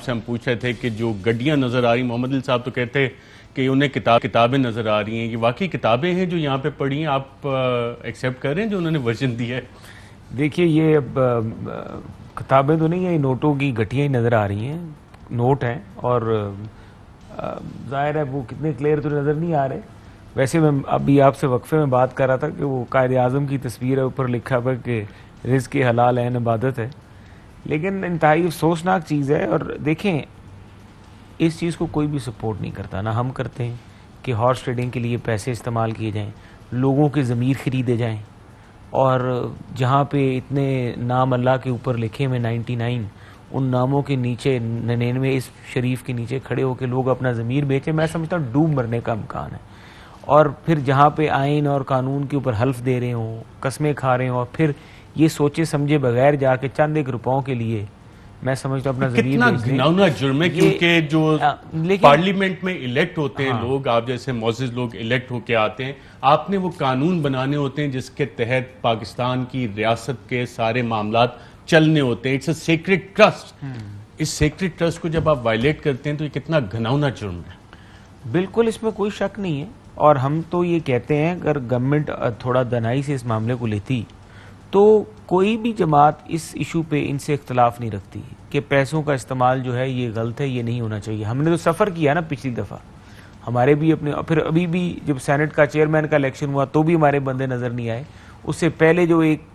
आपसे हम पूछ रहे थे कि जो गड्डियाँ नज़र आ रही मोहम्मद साहब तो कहते कि उन्हें किताब किताबें नज़र आ रही हैं ये वाकई किताबें हैं जो यहाँ पे पढ़ी हैं आप एक्सेप्ट कर रहे हैं जो उन्होंने वर्जन दिया है देखिए ये अब किताबें तो नहीं है नोटों की गठियाँ ही नज़र आ रही हैं नोट हैं और ज़ाहिर है वो कितने क्लियर तो नज़र नहीं आ रहे वैसे मैं अभी आपसे वक्फे में बात कर रहा था कि वो कायद अजम की तस्वीर है ऊपर लिखा हुआ कि रिज़ के हलाल है इबादत है लेकिन इंतहाई अफसोसनाक चीज़ है और देखें इस चीज़ को कोई भी सपोर्ट नहीं करता ना हम करते हैं कि हॉर्स ट्रेडिंग के लिए पैसे इस्तेमाल किए जाएं लोगों के ज़मीर ख़रीदे जाएं और जहाँ पे इतने नाम अल्लाह के ऊपर लिखे हुए नाइन्टी नाइन उन नामों के नीचे नन्यानवे इस शरीफ के नीचे खड़े होकर लोग अपना ज़मीर बेचें मैं समझता हूँ डूब मरने का इम्कान है और फिर जहाँ पे आइन और कानून के ऊपर हल्फ दे रहे हों कस्में खा रहे हों और फिर ये सोचे समझे बगैर जाके चंद एक रुपयों के लिए मैं समझता हूँ अपना कितना जुर्म है क्योंकि जो पार्लियामेंट में इलेक्ट होते हैं हाँ। लोग आप जैसे मोजिज लोग इलेक्ट होके आते हैं आपने वो कानून बनाने होते हैं जिसके तहत पाकिस्तान की रियासत के सारे मामला चलने होते हैं इट्स अ सीक्रेट ट्रस्ट इस सीक्रेट ट्रस्ट को जब आप वायलेट करते हैं तो ये कितना घनौना जुर्म है बिल्कुल इसमें कोई शक नहीं है और हम तो ये कहते हैं अगर गवर्नमेंट थोड़ा दनाई से इस मामले को लेती तो कोई भी जमात इस इशू पे इनसे इख्तलाफ नहीं रखती कि पैसों का इस्तेमाल जो है ये गलत है ये नहीं होना चाहिए हमने तो सफ़र किया ना पिछली दफ़ा हमारे भी अपने फिर अभी भी जब सेनेट का चेयरमैन का इलेक्शन हुआ तो भी हमारे बंदे नज़र नहीं आए उससे पहले जो एक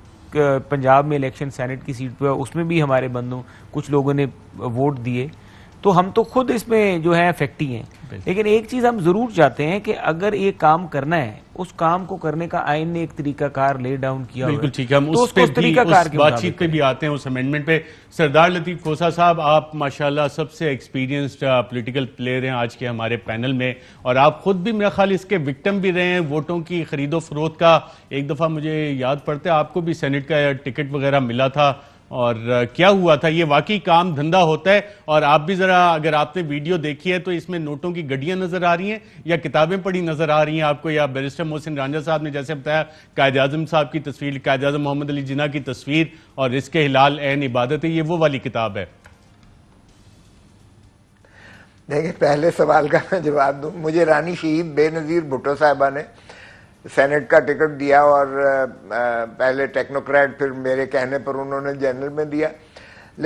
पंजाब में इलेक्शन सेनेट की सीट पर उसमें भी हमारे बंदों कुछ लोगों ने वोट दिए तो हम तो खुद इसमें जो है इफेक्टिव हैं लेकिन एक चीज़ हम ज़रूर चाहते हैं कि अगर ये काम करना है उस काम को करने का आइन ने एक तरीका कार ले डाउन किया बिल्कुल ठीक है हम तो उस पे भी उस बातचीत पे भी आते हैं उस अमेंडमेंट पे सरदार लतीफ खोसा साहब आप माशाल्लाह सबसे एक्सपीरियंस्ड पॉलिटिकल प्लेयर हैं आज के हमारे पैनल में और आप खुद भी मेरा ख्याल इसके विक्टम भी रहे हैं वोटों की खरीदो फरोख का एक दफ़ा मुझे याद पड़ता है आपको भी सेनेट का टिकट uh, वगैरह मिला था और क्या हुआ था ये वाकई काम धंधा होता है और आप भी जरा अगर आपने वीडियो देखी है तो इसमें नोटों की गड्डियां नजर आ रही हैं या किताबें पढ़ी नजर आ रही हैं आपको या बैरिस्टर मोहसिन रांझा साहब ने जैसे बताया कायद आजम साहब की तस्वीर कायद आजम मोहम्मद अली जिना की तस्वीर और इसके हिलाल एन इबादत है ये वो वाली किताब है देखिए पहले सवाल का मैं जवाब दूं मुझे रानी शहीद बेनज़ीर भुट्टो साहबा ने सेनेट का टिकट दिया और पहले टेक्नोक्रेट फिर मेरे कहने पर उन्होंने जनरल में दिया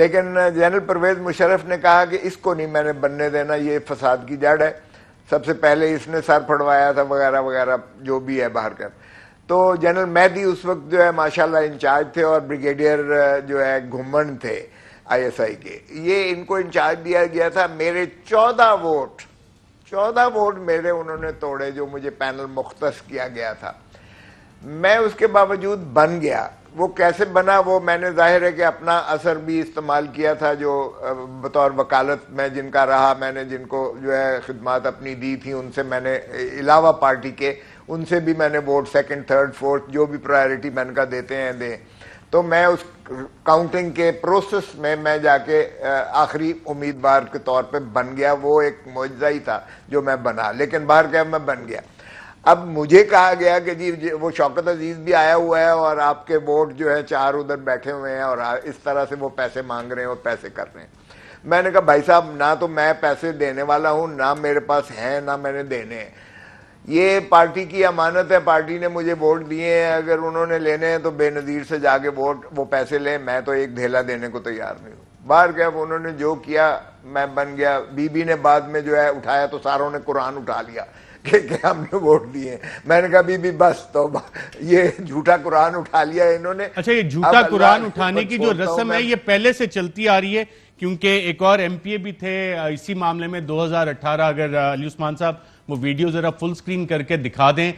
लेकिन जनरल परवेज मुशरफ ने कहा कि इसको नहीं मैंने बनने देना ये फसाद की जड़ है सबसे पहले इसने सर फड़वाया था वगैरह वगैरह जो भी है बाहर का तो जनरल मैदी उस वक्त जो है माशाल्लाह इंचार्ज थे और ब्रिगेडियर जो है घुमन थे आईएसआई के ये इनको इंचार्ज दिया गया था मेरे चौदह वोट चौदह वोट मेरे उन्होंने तोड़े जो मुझे पैनल मुख्त किया गया था मैं उसके बावजूद बन गया वो कैसे बना वो मैंने जाहिर है कि अपना असर भी इस्तेमाल किया था जो बतौर वकालत में जिनका रहा मैंने जिनको जो है खिदमत अपनी दी थी उनसे मैंने अलावा पार्टी के उनसे भी मैंने वोट सेकंड थर्ड फोर्थ जो भी प्रायोरिटी मैंने का देते हैं दें तो मैं उस काउंटिंग के प्रोसेस में मैं जाके आखिरी उम्मीदवार के तौर पे बन गया वो एक मुआवजा ही था जो मैं बना लेकिन बाहर क्या मैं बन गया अब मुझे कहा गया कि जी वो शौकत अजीज भी आया हुआ है और आपके वोट जो है चार उधर बैठे हुए हैं और इस तरह से वो पैसे मांग रहे हैं और पैसे कर रहे हैं मैंने कहा भाई साहब ना तो मैं पैसे देने वाला हूँ ना मेरे पास है ना मैंने देने हैं ये पार्टी की अमानत है पार्टी ने मुझे वोट दिए हैं अगर उन्होंने लेने हैं तो बेनज़ीर से जाके वोट वो पैसे लें मैं तो एक धेला देने को तैयार नहीं हूँ बाहर गया उन्होंने जो किया मैं बन गया बीबी ने बाद में जो है उठाया तो सारों ने कुरान उठा लिया कि, क्या हमने वोट दिए मैंने कहा बीबी बस तो ये झूठा कुरान उठा लिया इन्होंने अच्छा ये झूठा कुरान उठाने की जो रस्म है ये पहले से चलती आ रही है क्योंकि एक और एमपीए भी थे इसी मामले में 2018 अगर अली उस्मान साहब वो वीडियो ज़रा फुल स्क्रीन करके दिखा दें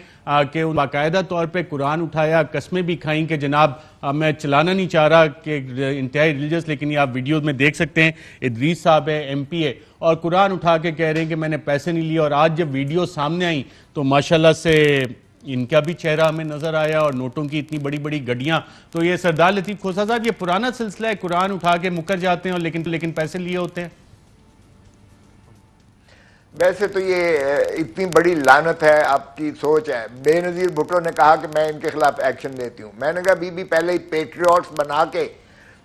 कि बाकायदा तौर पर कुरान उठाया कस्में भी खाई कि जनाब आ, मैं चलाना नहीं चाह रहा कि इंतहाई रिलीजियस लेकिन ये आप वीडियो में देख सकते हैं इदरीस साहब है एम पी है और कुरान उठा के कह रहे हैं कि मैंने पैसे नहीं लिए और आज जब वीडियो सामने आई तो माशाला से इनका भी चेहरा हमें नजर आया और नोटों की इतनी बड़ी बड़ी गड्डियां तो ये सरदार लतीफ खोसा साहब ये पुराना सिलसिला है कुरान उठा के मुकर जाते हैं और लेकिन लेकिन पैसे लिए होते हैं वैसे तो ये इतनी बड़ी लानत है आपकी सोच है बेनज़ीर भुट्टो ने कहा कि मैं इनके खिलाफ एक्शन लेती हूँ मैंने कहा बीबी पहले ही पेट्रियाट्स बना के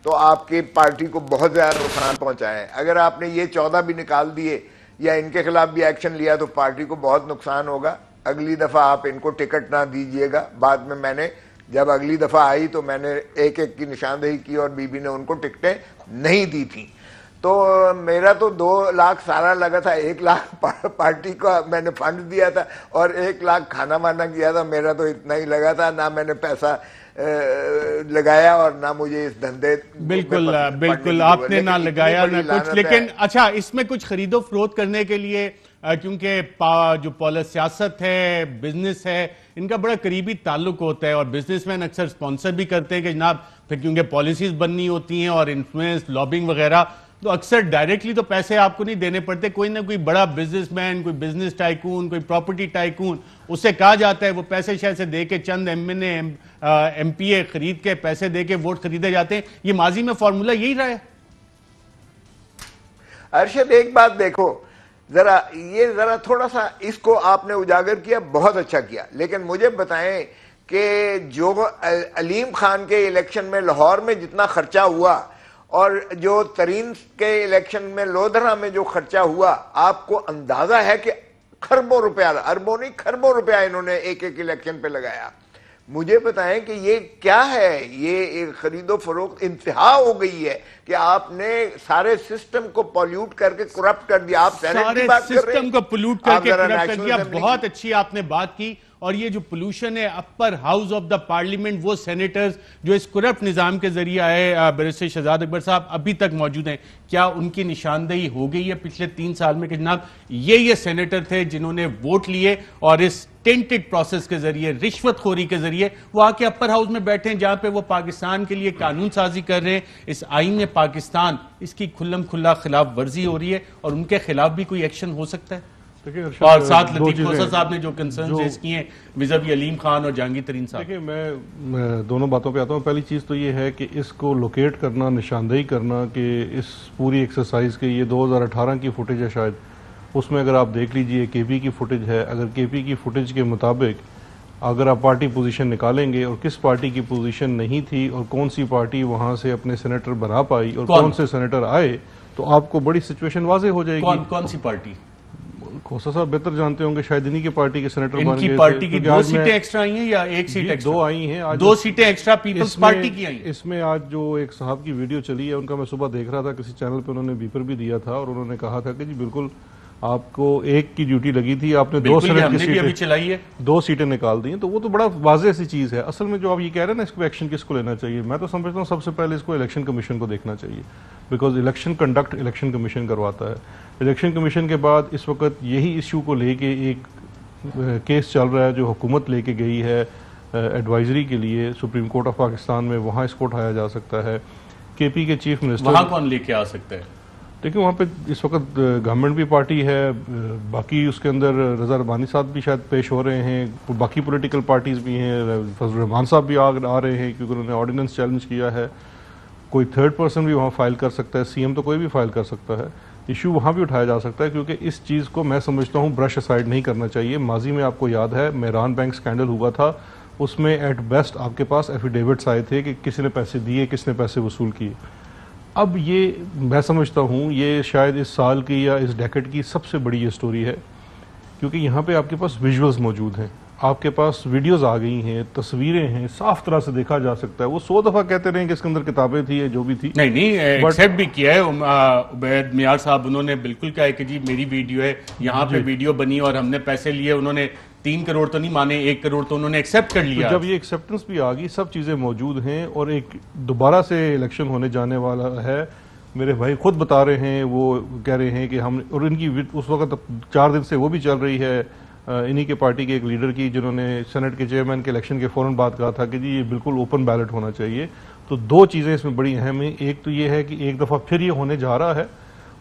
तो आपके पार्टी को बहुत ज़्यादा नुकसान पहुँचाया है अगर आपने ये चौदह भी निकाल दिए या इनके खिलाफ भी एक्शन लिया तो पार्टी को बहुत नुकसान होगा अगली दफ़ा आप इनको टिकट ना दीजिएगा बाद में मैंने जब अगली दफ़ा आई तो मैंने एक एक की निशानदेही की और बीबी ने उनको टिकटें नहीं दी थी तो मेरा तो दो लाख सारा लगा था एक लाख पार्टी को मैंने फंड दिया था और एक लाख खाना वाना किया था मेरा तो इतना ही लगा था ना मैंने पैसा लगाया और ना मुझे इस धंधे बिल्कुल बिल्कुल आपने ना लगाया ना कुछ लेकिन अच्छा इसमें कुछ खरीदो फरोख करने के लिए क्योंकि जो पॉलिस सियासत है बिजनेस है इनका बड़ा करीबी ताल्लुक होता है और बिजनेसमैन अक्सर स्पॉन्सर भी करते हैं कि जनाब फिर क्योंकि पॉलिसीज बननी होती हैं और इन्फ्लुएंस लॉबिंग वगैरह तो अक्सर डायरेक्टली तो पैसे आपको नहीं देने पड़ते कोई ना कोई बड़ा बिजनेसमैन कोई बिजनेस टाइकून कोई प्रॉपर्टी टाइकून उसे कहा जाता है वो पैसे शायद से दे के चंद M N M P A खरीद के पैसे दे के वोट खरीदे जाते हैं ये माजी में फॉर्मूला यही रहा है अर्शद एक बात देखो जरा ये जरा थोड़ा सा इसको आपने उजागर किया बहुत अच्छा किया लेकिन मुझे बताएं कि जो अलीम खान के इलेक्शन में लाहौर में जितना खर्चा हुआ और जो तरीन के इलेक्शन में लोधरा में जो खर्चा हुआ आपको अंदाजा है कि खरबों रुपया अरबों नहीं खरबों रुपया इन्होंने एक एक इलेक्शन पे लगाया मुझे बताएं कि ये क्या है ये एक खरीदो फरोख्त इंतहा हो गई है कि आपने सारे सिस्टम को पॉल्यूट करके करप्ट कर दिया आप सारे सिस्टम को पोल्यूट करके कर दिया बहुत अच्छी आपने बात की और ये जो पोल्यूशन है upper house of the parliament वो सेनेटर्स जो इस करप्ट निज़ाम के जरिए आए बैरिस्टर शहजाद अकबर साहब अभी तक मौजूद हैं क्या उनकी निशानदेही हो गई है पिछले तीन साल में कि जनाब ये ये सेनेटर थे जिन्होंने वोट लिए और इस टेंटेड प्रोसेस के जरिए रिश्वतखोरी के जरिए वो आके अपर हाउस में बैठे हैं जहां पे वो पाकिस्तान के लिए कानून साजी कर रहे हैं इस आइन पाकिस्तान इसकी खुल्लम खुल्ला खिलाफ वर्जी हो रही है और उनके खिलाफ भी कोई एक्शन हो सकता है और साथ साहब ने जो कंसर्न किए हैं अलीम खान और जहांगीर तरीन साहब देखिए मैं, मैं दोनों बातों पे आता हूँ पहली चीज़ तो ये है कि इसको लोकेट करना निशानदेही करना कि इस पूरी एक्सरसाइज के ये 2018 की फुटेज है शायद उसमें अगर आप देख लीजिए के पी की फुटेज है अगर के पी की फुटेज के मुताबिक अगर आप पार्टी पोजीशन निकालेंगे और किस पार्टी की पोजिशन नहीं थी और कौन सी पार्टी वहाँ से अपने सेनेटर बना पाई और कौन, कौन से सेनेटर आए तो आपको बड़ी सिचुएशन वाजे हो जाएगी कौन कौन सी पार्टी खोसा साहब बेहतर जानते होंगे शायद इन्हीं के पार्टी के सेनेटर इनकी पार्टी की तो दो सीटें एक्स्ट्रा आई हैं या एक सीट दो आई हैं आज दो सीटें एक्स्ट्रा पीपल्स पार्टी की आई इसमें आज जो एक साहब की वीडियो चली है उनका मैं सुबह देख रहा था किसी चैनल पर उन्होंने बीपर भी दिया था और उन्होंने कहा था कि जी बिल्कुल आपको एक की ड्यूटी लगी थी आपने दो सेनेट की सीटें चलाई है दो सीटें निकाल दी हैं तो वो तो बड़ा वाजह सी चीज़ है असल में जो आप ये कह रहे हैं ना इसको एक्शन किसको लेना चाहिए मैं तो समझता हूँ सबसे पहले इसको इलेक्शन कमीशन को देखना चाहिए because election conduct election commission करवाता है इलेक्शन कमीशन के बाद इस वक्त यही इशू को लेके एक केस चल रहा है जो हुकूमत लेके गई है एडवाइजरी के लिए सुप्रीम कोर्ट ऑफ पाकिस्तान में वहाँ इसको उठाया जा सकता है के पी के चीफ मिनिस्टर कौन लेके आ सकता है देखिए वहाँ पे इस वक्त गवर्नमेंट भी पार्टी है बाकी उसके अंदर रजा रबानी साहब भी शायद पेश हो रहे हैं बाकी पॉलिटिकल पार्टीज़ भी हैं फजल रहमान साहब भी आ, आ रहे हैं क्योंकि उन्होंने ऑर्डिनेंस चैलेंज किया है कोई थर्ड पर्सन भी वहाँ फाइल कर सकता है सीएम तो कोई भी फाइल कर सकता है इशू वहाँ भी उठाया जा सकता है क्योंकि इस चीज़ को मैं समझता हूँ ब्रश असाइड नहीं करना चाहिए माजी में आपको याद है मेहरान बैंक स्कैंडल हुआ था उसमें एट बेस्ट आपके पास एफिडेविट्स आए थे कि किसी ने पैसे दिए किसने पैसे वसूल किए अब ये मैं समझता हूँ ये शायद इस साल की या इस डेकेट की सबसे बड़ी ये स्टोरी है क्योंकि यहाँ पे आपके पास विजुअल्स मौजूद हैं आपके पास वीडियोस आ गई हैं तस्वीरें हैं साफ तरह से देखा जा सकता है वो सौ दफा कहते रहे कि इसके अंदर किताबें थी जो भी थी नहीं नहीं एक्सेप्ट भी किया है उबैद मियार साहब उन्होंने बिल्कुल कहा है कि जी मेरी वीडियो है यहाँ पे वीडियो बनी और हमने पैसे लिए उन्होंने तीन करोड़ तो नहीं माने एक करोड़ तो उन्होंने एक्सेप्ट कर तो लिया तो जब ये एक्सेप्टेंस भी आ गई सब चीज़ें मौजूद हैं और एक दोबारा से इलेक्शन होने जाने वाला है मेरे भाई खुद बता रहे हैं वो कह रहे हैं कि हम और इनकी उस वक्त चार दिन से वो भी चल रही है इन्हीं के पार्टी के एक लीडर की जिन्होंने सेनेट के चेयरमैन के इलेक्शन के फ़ौरन बाद कहा था कि जी ये बिल्कुल ओपन बैलेट होना चाहिए तो दो चीज़ें इसमें बड़ी अहम हैं एक तो ये है कि एक दफ़ा फिर ये होने जा रहा है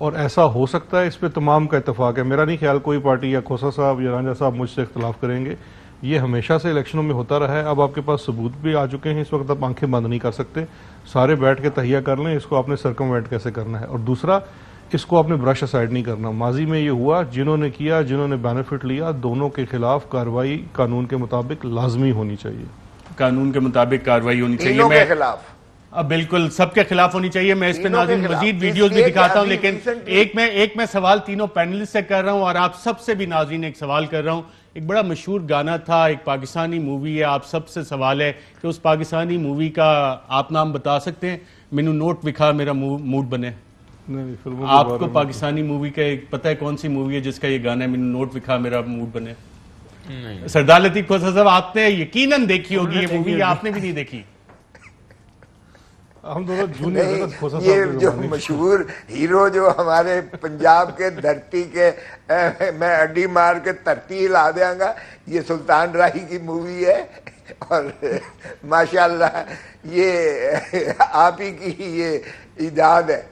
और ऐसा हो सकता है इस पर तमाम का इतफाक़ है मेरा नहीं ख्याल कोई पार्टी या खोसा साहब या राजा साहब मुझसे इख्तलाफ करेंगे ये हमेशा से इलेक्शनों में होता रहा है अब आपके पास सबूत भी आ चुके हैं इस वक्त आप आंखें बंद नहीं कर सकते सारे बैठ के तहिया कर लें इसको आपने सरकमवेंट कैसे करना है और दूसरा इसको आपने ब्रश असाइड नहीं करना माजी में ये हुआ जिन्होंने किया जिन्होंने बेनिफिट लिया दोनों के खिलाफ कार्रवाई कानून के मुताबिक लाजमी होनी चाहिए कानून के मुताबिक कार्रवाई होनी चाहिए खिलाफ अब बिल्कुल सबके खिलाफ होनी चाहिए मैं इस पे नाजिन मजीद वीडियोस भी दिखाता हूँ लेकिन एक मैं एक मैं सवाल तीनों पैनलिस्ट से कर रहा हूं और आप सबसे भी नाजीन एक सवाल कर रहा हूँ एक बड़ा मशहूर गाना था एक पाकिस्तानी मूवी है आप सबसे सवाल है कि उस पाकिस्तानी मूवी का आप नाम बता सकते हैं मेनू नोट विखा मेरा मूड बने आपको पाकिस्तानी मूवी का एक पता है कौन सी मूवी है जिसका ये गाना है मेनू नोट विखा मेरा मूड बने सरदार लतीफ खोसा साहब आपने यकीनन देखी होगी ये मूवी आपने भी नहीं देखी हम दोनों जूनियर ये जो मशहूर हीरो जो हमारे पंजाब के धरती के मैं अड्डी मार के धरती ला देंगे ये सुल्तान राही की मूवी है और माशाल्लाह ये आप ही की ये ईजाद है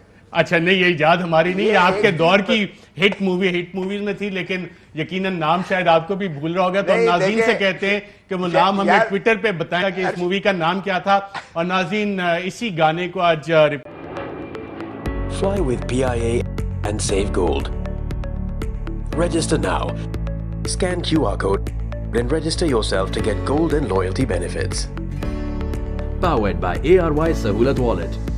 अच्छा नहीं ये ईजाद हमारी नहीं ये आपके दौर की हिट मूवी हिट मूवीज में थी लेकिन यकीनन नाम शायद आपको भी भूल रहा होगा तो नाजीन से कहते हैं कि वो नाम हमें ट्विटर पे बताया कि इस मूवी का नाम क्या था और नाजीन इसी गाने को आज Fly with PIA and save gold. Register now. Scan QR code and register yourself to get gold and loyalty benefits. Powered by ARY Sahulat Wallet.